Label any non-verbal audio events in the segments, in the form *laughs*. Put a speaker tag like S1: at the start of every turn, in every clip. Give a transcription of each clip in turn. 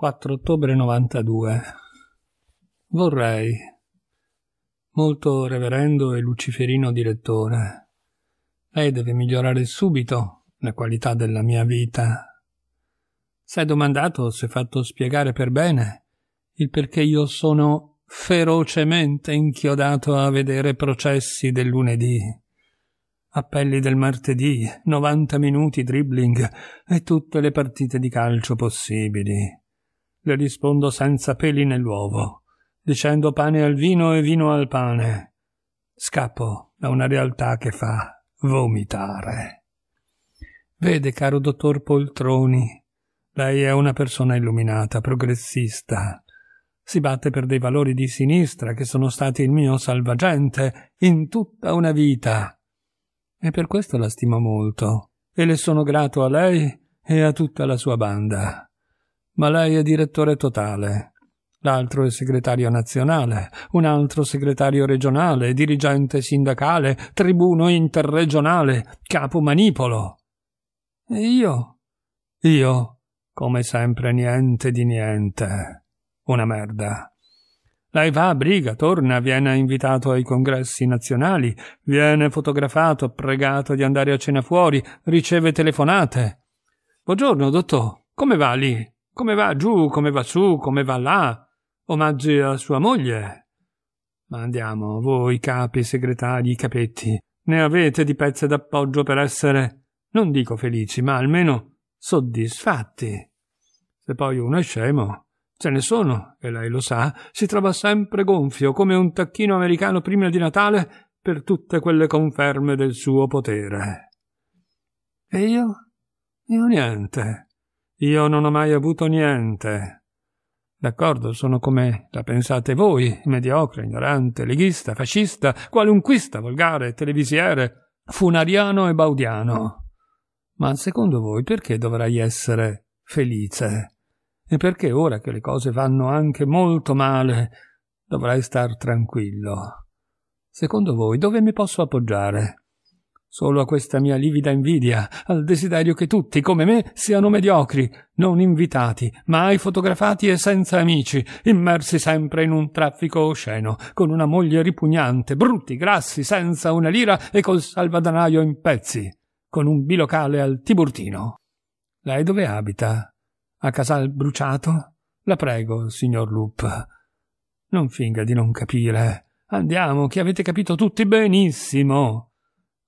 S1: 4 ottobre 92. Vorrei. Molto reverendo e luciferino direttore. Lei deve migliorare subito la qualità della mia vita. S'è domandato, se fatto spiegare per bene, il perché io sono ferocemente inchiodato a vedere processi del lunedì. Appelli del martedì, 90 minuti dribbling e tutte le partite di calcio possibili le rispondo senza peli nell'uovo, dicendo pane al vino e vino al pane. Scappo da una realtà che fa vomitare. Vede, caro dottor Poltroni, lei è una persona illuminata, progressista. Si batte per dei valori di sinistra che sono stati il mio salvagente in tutta una vita. E per questo la stimo molto, e le sono grato a lei e a tutta la sua banda ma lei è direttore totale. L'altro è segretario nazionale, un altro segretario regionale, dirigente sindacale, tribuno interregionale, capo manipolo. E io? Io, come sempre, niente di niente. Una merda. Lei va a briga, torna, viene invitato ai congressi nazionali, viene fotografato, pregato di andare a cena fuori, riceve telefonate. Buongiorno, dottor, come va lì? Come va giù, come va su, come va là? Omaggi a sua moglie. Ma andiamo, voi capi, segretari, capetti, ne avete di pezze d'appoggio per essere, non dico felici, ma almeno soddisfatti. Se poi uno è scemo, Ce ne sono, e lei lo sa, si trova sempre gonfio come un tacchino americano prima di Natale per tutte quelle conferme del suo potere. E io? Io niente. Io non ho mai avuto niente. D'accordo, sono come la pensate voi, mediocre, ignorante, leghista, fascista, qualunquista, volgare, televisiere, funariano e baudiano. Ma secondo voi perché dovrei essere felice? E perché ora che le cose vanno anche molto male, dovrei star tranquillo? Secondo voi dove mi posso appoggiare? solo a questa mia livida invidia, al desiderio che tutti, come me, siano mediocri, non invitati, mai fotografati e senza amici, immersi sempre in un traffico osceno, con una moglie ripugnante, brutti, grassi, senza una lira e col salvadanaio in pezzi, con un bilocale al Tiburtino. Lei dove abita? A Casal Bruciato? La prego, signor Lup. Non finga di non capire. Andiamo, che avete capito tutti benissimo.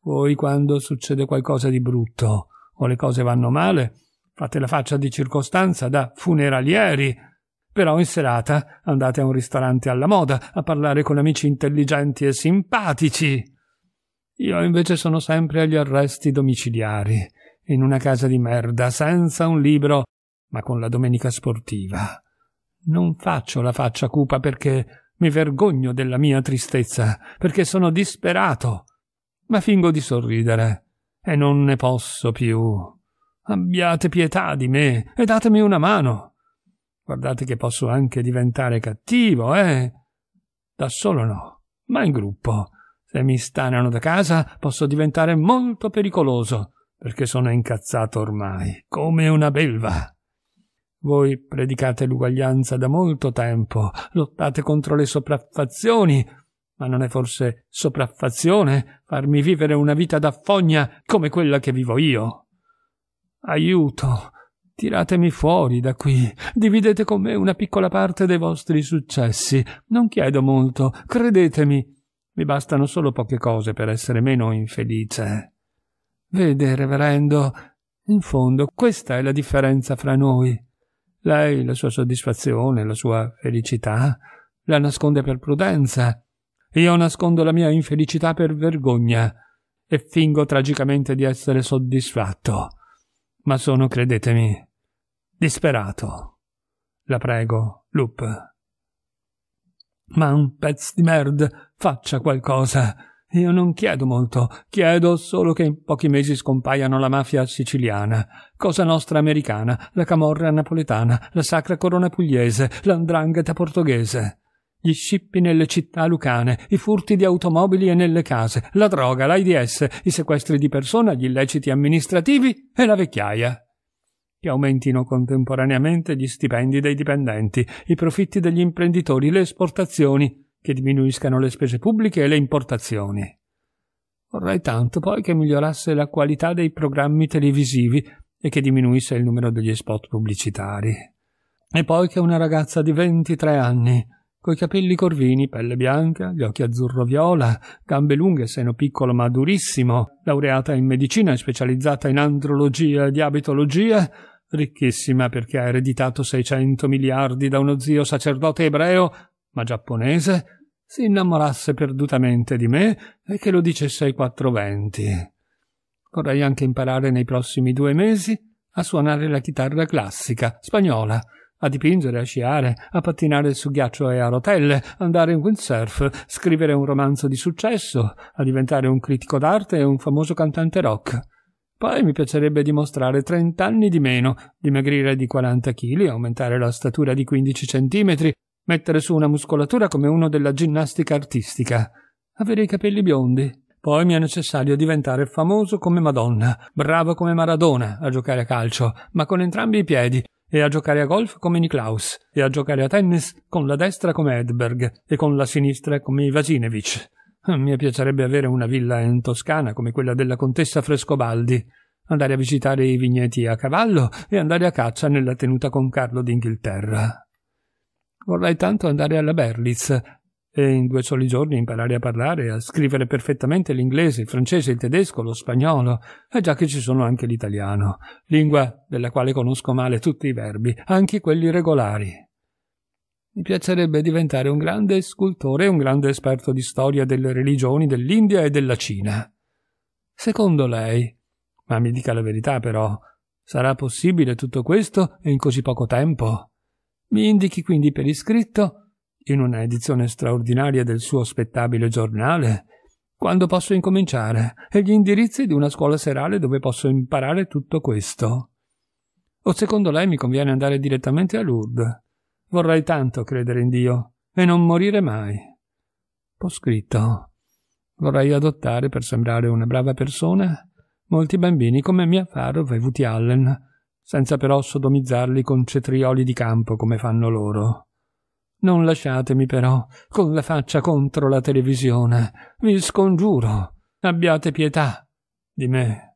S1: Voi quando succede qualcosa di brutto o le cose vanno male, fate la faccia di circostanza da funeralieri. Però in serata andate a un ristorante alla moda a parlare con amici intelligenti e simpatici. Io invece sono sempre agli arresti domiciliari, in una casa di merda, senza un libro, ma con la domenica sportiva. Non faccio la faccia cupa perché mi vergogno della mia tristezza, perché sono disperato ma fingo di sorridere, e non ne posso più. Abbiate pietà di me e datemi una mano. Guardate che posso anche diventare cattivo, eh? Da solo no, ma in gruppo. Se mi stanano da casa posso diventare molto pericoloso, perché sono incazzato ormai, come una belva. Voi predicate l'uguaglianza da molto tempo, lottate contro le sopraffazioni, ma non è forse sopraffazione farmi vivere una vita da fogna come quella che vivo io? Aiuto! Tiratemi fuori da qui, dividete con me una piccola parte dei vostri successi. Non chiedo molto, credetemi. Mi bastano solo poche cose per essere meno infelice. Vede, reverendo, in fondo questa è la differenza fra noi. Lei la sua soddisfazione, la sua felicità, la nasconde per prudenza, io nascondo la mia infelicità per vergogna e fingo tragicamente di essere soddisfatto. Ma sono, credetemi, disperato. La prego, Lup. Ma un pezzo di merda, faccia qualcosa. Io non chiedo molto, chiedo solo che in pochi mesi scompaiano la mafia siciliana, Cosa Nostra americana, la camorra napoletana, la sacra corona pugliese, l'andrangheta portoghese gli scippi nelle città lucane, i furti di automobili e nelle case, la droga, l'AIDS, i sequestri di persona, gli illeciti amministrativi e la vecchiaia. Che aumentino contemporaneamente gli stipendi dei dipendenti, i profitti degli imprenditori, le esportazioni, che diminuiscano le spese pubbliche e le importazioni. Vorrei tanto poi che migliorasse la qualità dei programmi televisivi e che diminuisse il numero degli spot pubblicitari. E poi che una ragazza di 23 anni coi capelli corvini, pelle bianca, gli occhi azzurro viola, gambe lunghe, seno piccolo ma durissimo, laureata in medicina e specializzata in andrologia e diabetologia, ricchissima perché ha ereditato 600 miliardi da uno zio sacerdote ebreo, ma giapponese, si innamorasse perdutamente di me e che lo dicesse ai quattro venti. Vorrei anche imparare nei prossimi due mesi a suonare la chitarra classica spagnola a dipingere, a sciare, a pattinare su ghiaccio e a rotelle, andare in windsurf, scrivere un romanzo di successo, a diventare un critico d'arte e un famoso cantante rock. Poi mi piacerebbe dimostrare 30 anni di meno, dimagrire di 40 kg, aumentare la statura di 15 centimetri, mettere su una muscolatura come uno della ginnastica artistica, avere i capelli biondi. Poi mi è necessario diventare famoso come Madonna, bravo come Maradona a giocare a calcio, ma con entrambi i piedi, e a giocare a golf come Niklaus, e a giocare a tennis con la destra come Edberg e con la sinistra come Ivasinevich. *laughs* Mi piacerebbe avere una villa in Toscana come quella della contessa Frescobaldi, andare a visitare i vigneti a cavallo e andare a caccia nella tenuta con Carlo d'Inghilterra. Vorrei tanto andare alla Berlitz, e in due soli giorni imparare a parlare e a scrivere perfettamente l'inglese, il francese, il tedesco, lo spagnolo, e già che ci sono anche l'italiano, lingua della quale conosco male tutti i verbi, anche quelli regolari. Mi piacerebbe diventare un grande scultore e un grande esperto di storia delle religioni dell'India e della Cina. Secondo lei, ma mi dica la verità però, sarà possibile tutto questo in così poco tempo? Mi indichi quindi per iscritto in una edizione straordinaria del suo spettabile giornale? Quando posso incominciare? E gli indirizzi di una scuola serale dove posso imparare tutto questo? O secondo lei mi conviene andare direttamente a Lourdes? Vorrei tanto credere in Dio e non morire mai. Ho scritto. Vorrei adottare, per sembrare una brava persona, molti bambini come mia Farov e Woody Allen, senza però sodomizzarli con cetrioli di campo come fanno loro. Non lasciatemi però con la faccia contro la televisione. Vi scongiuro, abbiate pietà di me.